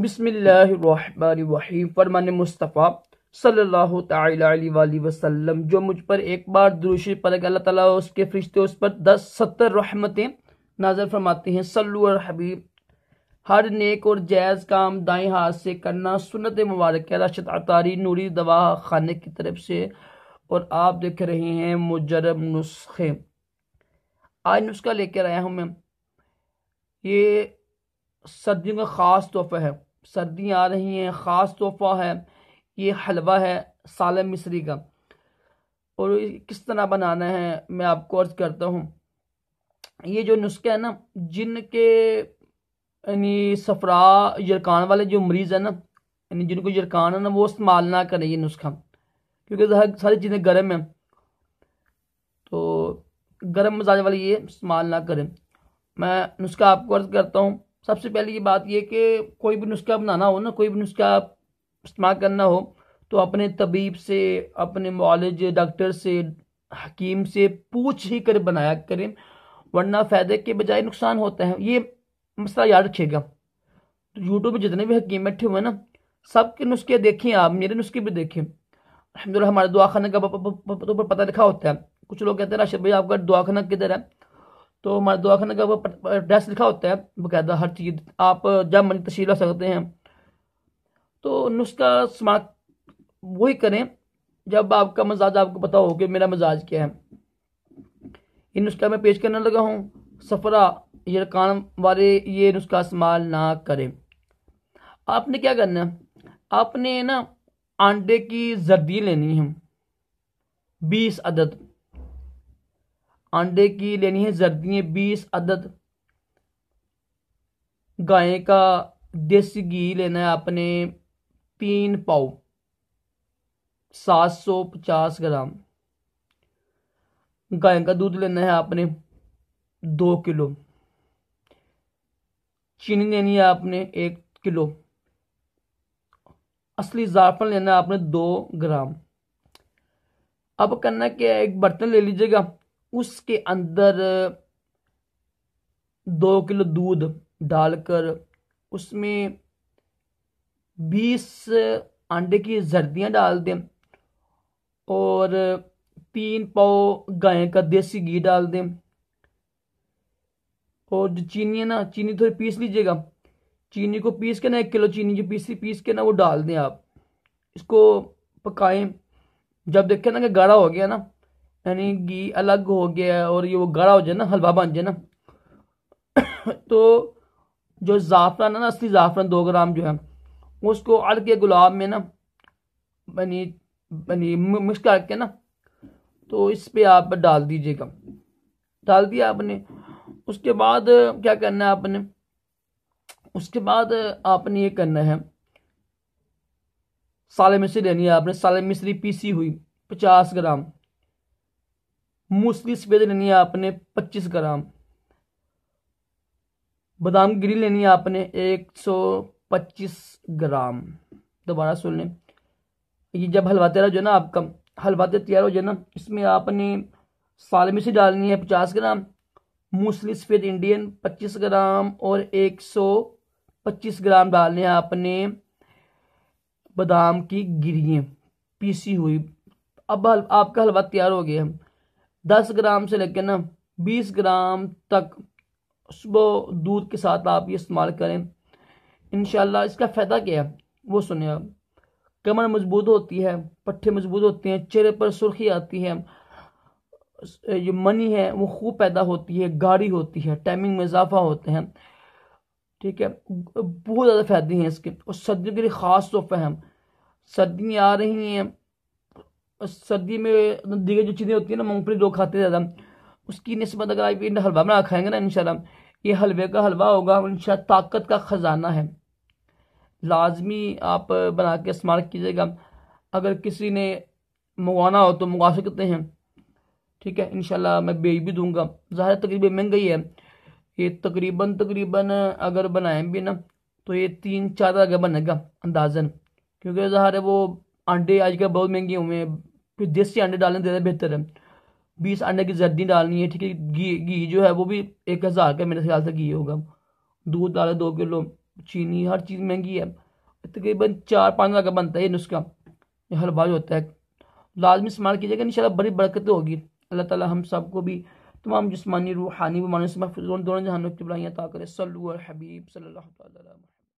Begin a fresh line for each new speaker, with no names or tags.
बिस्मिल्लाहिर्रहमानिर्रहीम फरमान मुस्तफ़ा सल्लल्लाहु अलैहि वसल्लम जो मुझ पर एक बार दुरुश पर अल्लाह ताला उसके फरिश्ते उस पर दस सत्तर रहमतें नाजर फरमाते हैं सल्लु और हबीब हर नेक और जायज़ काम दाएं हाथ से करना सुनत मुबारक है राशद अतारी नूरी दवा खाने की तरफ से और आप देख रहे हैं मुजरब नुस्खे आज नुस्खा लेकर आया हूँ मैं ये सर्दियों का ख़ास तोहफा है सर्दियाँ आ रही हैं ख़ास तोहफा है ये हलवा है सालम मिसरी का और किस तरह बनाना है मैं आपको अर्ज़ करता हूँ ये जो नुस्खे है ना जिनके यानी सफरा यरकान वाले जो मरीज़ हैं ना यानी जिनको यरकान है ना वो इस्तेमाल ना करें ये नुस्खा क्योंकि सारी चीज़ें गर्म हैं तो गर्म मजाज वाले ये इस्तेमाल ना करें मैं नुस्खा आपको अर्ज़ करता हूँ सबसे पहले ये बात ये कि कोई भी नुस्खा बनाना हो ना कोई भी नुस्खा इस्तेमाल करना हो तो अपने तबीब से अपने मॉलेज डॉक्टर से हकीम से पूछ ही कर बनाया करें वरना फ़ायदे के बजाय नुकसान होता है ये मसला याद रखिएगा तो यूट्यूब पर जितने भी हकीम बैठे हुए हैं ना सब के नुस्खे देखें आप मेरे नुस्खे भी देखें अलहमदिल्ला हमारे दुआ खाना का पता लिखा होता है कुछ लोग कहते हैं राशि भाई आपका दुआखाना किधर है तो हमारे खाना का वो एड्रेस लिखा होता है बकायदा हर चीज़ आप जब मन तशीर ला सकते हैं तो नुस्खा समात वही करें जब आपका मजाज आपको पता हो कि मेरा मजाज क्या है ये नुस्खा मैं पेश करने लगा हूँ सफरा ये कान वाले ये नुस्खा इस्तेमाल ना करें आपने क्या करना है आपने ना अंडे की जर्दी लेनी है बीस अदद अंडे की लेनी है है बीस अदद गाय का देसी घी लेना है आपने तीन पाव सात सौ पचास ग्राम गाय का दूध लेना है आपने दो किलो चीनी लेनी है आपने एक किलो असली जाफर लेना है आपने दो ग्राम अब करना क्या है एक बर्तन ले लीजिएगा उसके अंदर दो किलो दूध डालकर उसमें बीस अंडे की जर्दियाँ डाल दें और तीन पाव गाय का देसी घी डाल दें और जो चीनी है ना चीनी थोड़ी पीस लीजिएगा चीनी को पीस के ना एक किलो चीनी जो पीसी पीस के ना वो डाल दें आप इसको पकाएं जब देखें ना कि गाढ़ा हो गया ना यानी घी अलग हो गया और ये वो गाढ़ा हो जाए ना हलवा बन जाए ना तो जो ज़ाफ़रान है ना असली ज़ाफ़रान दो ग्राम जो है उसको अड़ के गुलाब में ना बनी बनी मिक्स करके ना तो इस पर आप डाल दीजिएगा डाल दिया आपने उसके बाद क्या करना है आपने उसके बाद आपने ये करना है साले मिश्री लेनी है आपने साले मिश्री पीसी हुई पचास ग्राम मूसली सफ़ेद लेनी है आपने पच्चीस ग्राम बादाम गिरी लेनी है आपने एक सौ पच्चीस ग्राम दोबारा सुन लें ये जब हलवा तैयार हो जाए ना आपका हलवा तो तैयार हो जाए ना इसमें आपने साल में से डालनी है पचास ग्राम मूसली सफ़ेद इंडियन पच्चीस ग्राम और एक सौ पच्चीस ग्राम डालने हैं आपने बादाम की गिरी पीसी हुई अब आपका हलवा तैयार हो गया है दस ग्राम से लेकर ना बीस ग्राम तक सुबह दूध के साथ आप ये इस्तेमाल करें इन इसका फ़ायदा क्या है वो सुने आप कमर मजबूत होती है पट्टे मजबूत होते हैं चेहरे पर सुर्खी आती है जो मनी है वो खूब पैदा होती है गाढ़ी होती है टाइमिंग में इजाफा होते हैं ठीक है बहुत ज़्यादा फ़ायदे हैं इसके और सर्दियों के लिए ख़ास तोहफे हैं सर्दियाँ आ रही हैं सर्दी में दीगर जो चीज़ें होती हैं ना मूँगफली लोग खाते हैं ज़्यादा उसकी नस्बत अगर आप इन हलवा बना खाएंगे ना इनशाला ये हलवे का हलवा होगा इन ताकत का ख़जाना है लाजमी आप बना के इस्तेमाल कीजिएगा अगर किसी ने मंगवाना हो तो मंगवा सकते हैं ठीक है इनशाला मैं बेच भी दूँगा ज़ाहिर तकरीबन महंगाई है ये तकरीबन तकरीबन अगर बनाएं भी ना तो ये तीन चार का बनेगा अंदाजन क्योंकि ज़ाहिर है वो अंडे आजकल बहुत महंगे हुए हैं फिर देसी अंडे डालने ज़्यादा बेहतर है बीस अंडे की जर्दी डालनी है ठीक है घी घी जो है वो भी एक हज़ार का मेरे ख्याल से घी होगा दूध डाले दो किलो चीनी हर चीज़ महंगी है तकरीबन चार पाँच हज़ार का बनता है ये नुस्खा हलवा जो होता है लाजमी इस्तेमाल कीजिएगा इन बड़ी बरकत होगी अल्लाह ताला हम सबको भी तमाम जिसमानी रूहानी बीमारियों से महफूज दोनों जहानों की बुलाइयाँ ताकर सल्लु हबीब सल्ला